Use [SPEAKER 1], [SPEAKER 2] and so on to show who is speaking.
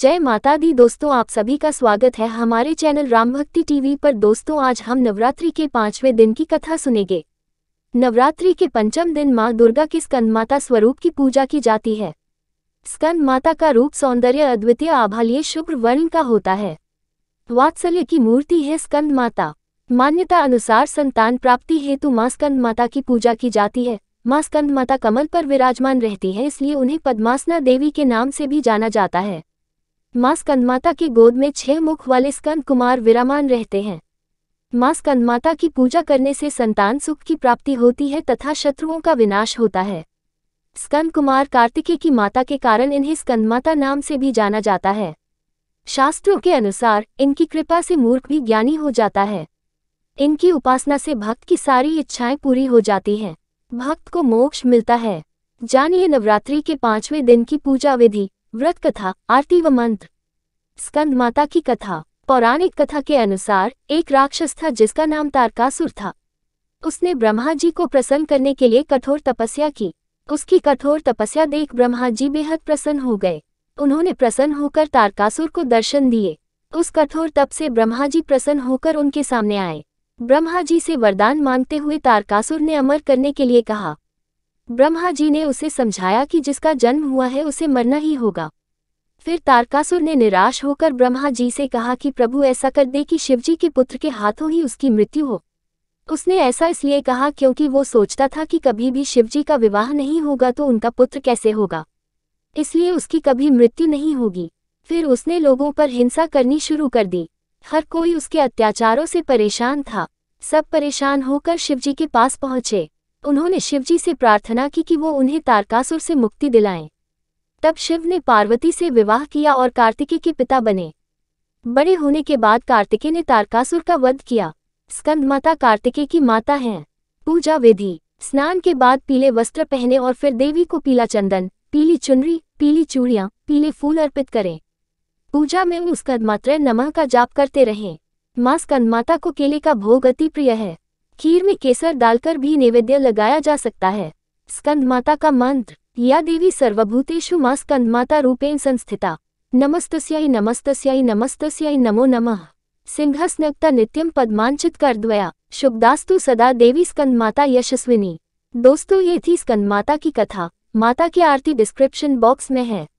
[SPEAKER 1] जय माता दी दोस्तों आप सभी का स्वागत है हमारे चैनल राम भक्ति टीवी पर दोस्तों आज हम नवरात्रि के पांचवें दिन की कथा सुनेंगे नवरात्रि के पंचम दिन माँ दुर्गा की स्कंद माता स्वरूप की पूजा की जाती है स्कंद माता का रूप सौंदर्य अद्वितीय आभालीय शुभ्र वर्ण का होता है वात्सल्य की मूर्ति है स्कंद माता मान्यता अनुसार संतान प्राप्ति हेतु माँ स्कंद माता की पूजा की जाती है माँ स्कंद माता कमल पर विराजमान रहती है इसलिए उन्हें पद्मासना देवी के नाम से भी जाना जाता है मां स्कंदमाता की गोद में छह मुख वाले स्कंद कुमार विरामान रहते हैं मां स्कंदमाता की पूजा करने से संतान सुख की प्राप्ति होती है तथा शत्रुओं का विनाश होता है स्कंद कुमार कार्तिकेय की माता के कारण इन्हें स्कंदमाता नाम से भी जाना जाता है शास्त्रों के अनुसार इनकी कृपा से मूर्ख भी ज्ञानी हो जाता है इनकी उपासना से भक्त की सारी इच्छाएं पूरी हो जाती हैं भक्त को मोक्ष मिलता है जानिए नवरात्रि के पांचवें दिन की पूजा विधि व्रत कथा आरती व मंत्र स्कंद माता की कथा पौराणिक कथा के अनुसार एक राक्षस था जिसका नाम तारकासुर था उसने ब्रह्मा जी को प्रसन्न करने के लिए कठोर तपस्या की उसकी कठोर तपस्या देख ब्रह्मा जी बेहद प्रसन्न हो गए उन्होंने प्रसन्न होकर तारकासुर को दर्शन दिए उस कठोर तप से ब्रह्मा जी प्रसन्न होकर उनके सामने आए ब्रह्मा जी से वरदान मांगते हुए तारकासुर ने अमर करने के लिए कहा ब्रह्मा जी ने उसे समझाया कि जिसका जन्म हुआ है उसे मरना ही होगा फिर तारकासुर ने निराश होकर ब्रह्मा जी से कहा कि प्रभु ऐसा कर दे कि शिवजी के पुत्र के हाथों ही उसकी मृत्यु हो उसने ऐसा इसलिए कहा क्योंकि वो सोचता था कि कभी भी शिवजी का विवाह नहीं होगा तो उनका पुत्र कैसे होगा इसलिए उसकी कभी मृत्यु नहीं होगी फिर उसने लोगों पर हिंसा करनी शुरू कर दी हर कोई उसके अत्याचारों से परेशान था सब परेशान होकर शिवजी के पास पहुंचे उन्होंने शिवजी से प्रार्थना की कि वो उन्हें तारकासुर से मुक्ति दिलाएं तब शिव ने पार्वती से विवाह किया और कार्तिकी के पिता बने बड़े होने के बाद कार्तिकी ने तारकासुर का वध किया स्कंद माता कार्तिकी की माता हैं पूजा विधि स्नान के बाद पीले वस्त्र पहने और फिर देवी को पीला चंदन पीली चुनरी पीली चूड़ियाँ पीले फूल अर्पित करें पूजा में उस कदमात्र नमह का जाप करते रहें माँ स्कंदमाता को केले का भोग अति प्रिय है खीर में केसर डालकर भी नैवेद्य लगाया जा सकता है स्कंद माता का मंत्र या देवी सर्वभूतेषु मा स्कंदमाता रूपेण संस्थिता नमस्तस्यै नमस्तस्यै नमस्तस्यै नमो नमः सिंहस्नक्ता नित्यम पद्मांचित कर द्वया शुभदास्तु सदा देवी स्कंदमाता यशस्विनी दोस्तों ये थी स्कंदमाता की कथा माता की आरती डिस्क्रिप्शन बॉक्स में है